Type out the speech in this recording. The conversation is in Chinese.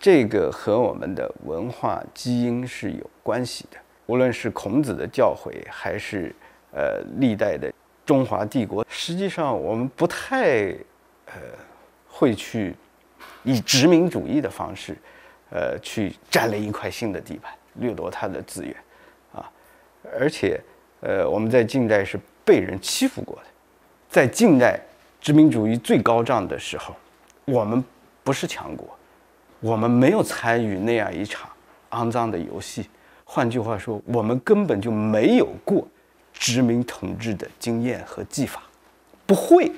这个和我们的文化基因是有关系的。无论是孔子的教诲，还是呃历代的中华帝国，实际上我们不太呃会去以殖民主义的方式呃去占领一块新的地盘，掠夺它的资源啊。而且呃我们在近代是被人欺负过的，在近代殖民主义最高涨的时候，我们不是强国。我们没有参与那样一场肮脏的游戏，换句话说，我们根本就没有过殖民统治的经验和技法，不会。